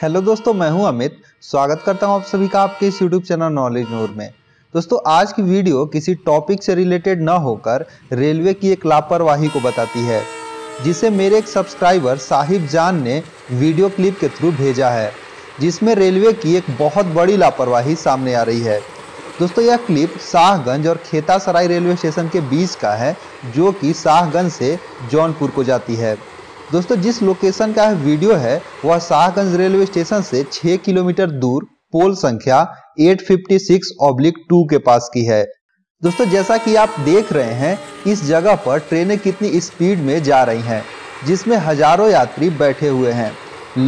hello दोस्तों मैं हूं अमित स्वागत करता हूं आप सभी का आपके इस यूट्यूब चैनल नॉलेज नोर में दोस्तों आज की वीडियो किसी टॉपिक से रिलेटेड न होकर रेलवे की एक लापरवाही को बताती है जिसे मेरे एक सब्सक्राइबर साहिब जान ने वीडियो क्लिप के थ्रू भेजा है जिसमें रेलवे की एक बहुत बड़ी लापरवाही सामने आ रही है दोस्तों यह क्लिप शाहगंज और खेतासराय रेलवे स्टेशन के बीच का है जो कि शाहगंज से जौनपुर को जाती है दोस्तों जिस लोकेशन का वीडियो है वह शाहगंज रेलवे स्टेशन से 6 किलोमीटर दूर पोल संख्या 856 ऑब्लिक टू के पास की है दोस्तों जैसा कि आप देख रहे हैं इस जगह पर ट्रेनें कितनी स्पीड में जा रही हैं जिसमें हजारों यात्री बैठे हुए हैं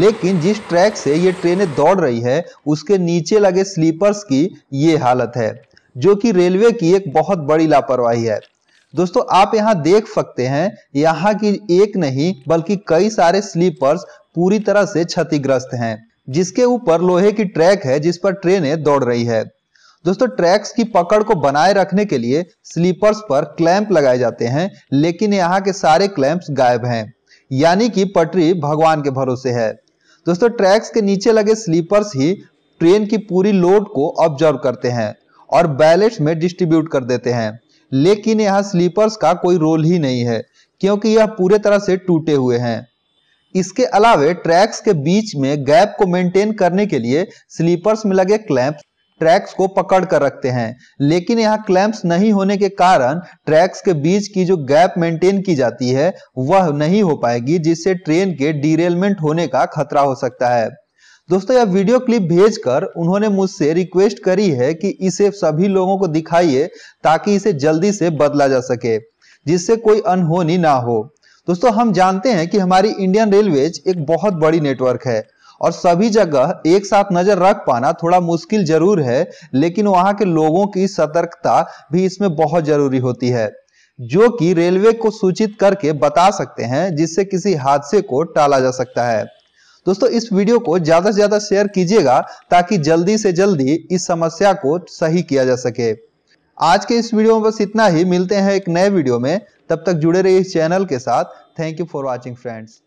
लेकिन जिस ट्रैक से ये ट्रेनें दौड़ रही है उसके नीचे लगे स्लीपर्स की ये हालत है जो कि रेलवे की एक बहुत बड़ी लापरवाही है दोस्तों आप यहाँ देख सकते हैं यहाँ की एक नहीं बल्कि कई सारे स्लीपर्स पूरी तरह से क्षतिग्रस्त हैं जिसके ऊपर लोहे की ट्रैक है जिस पर ट्रेनें दौड़ रही है दोस्तों ट्रैक्स की पकड़ को बनाए रखने के लिए स्लीपर्स पर क्लैंप लगाए जाते हैं लेकिन यहाँ के सारे क्लैंप्स गायब हैं यानी कि पटरी भगवान के भरोसे है दोस्तों ट्रैक्स के नीचे लगे स्लीपर्स ही ट्रेन की पूरी लोड को ऑब्जर्व करते हैं और बैलेट में डिस्ट्रीब्यूट कर देते हैं लेकिन यहाँ स्लीपर्स का कोई रोल ही नहीं है क्योंकि यह पूरे तरह से टूटे हुए हैं इसके अलावे ट्रैक्स के बीच में गैप को मेंटेन करने के लिए स्लीपर्स में लगे क्लैंप ट्रैक्स को पकड़ कर रखते हैं लेकिन यहाँ क्लैंप्स नहीं होने के कारण ट्रैक्स के बीच की जो गैप मेंटेन की जाती है वह नहीं हो पाएगी जिससे ट्रेन के डीरेलमेंट होने का खतरा हो सकता है दोस्तों यह वीडियो क्लिप भेजकर उन्होंने मुझसे रिक्वेस्ट करी है कि इसे सभी लोगों को दिखाइए ताकि इसे जल्दी से बदला जा सके जिससे कोई अनहोनी ना हो दोस्तों हम जानते हैं कि हमारी इंडियन रेलवेज एक बहुत बड़ी नेटवर्क है और सभी जगह एक साथ नजर रख पाना थोड़ा मुश्किल जरूर है लेकिन वहां के लोगों की सतर्कता भी इसमें बहुत जरूरी होती है जो कि रेलवे को सूचित करके बता सकते हैं जिससे किसी हादसे को टाला जा सकता है दोस्तों इस वीडियो को ज्यादा से ज्यादा शेयर कीजिएगा ताकि जल्दी से जल्दी इस समस्या को सही किया जा सके आज के इस वीडियो में बस इतना ही मिलते हैं एक नए वीडियो में तब तक जुड़े रहिए इस चैनल के साथ thank you for watching friends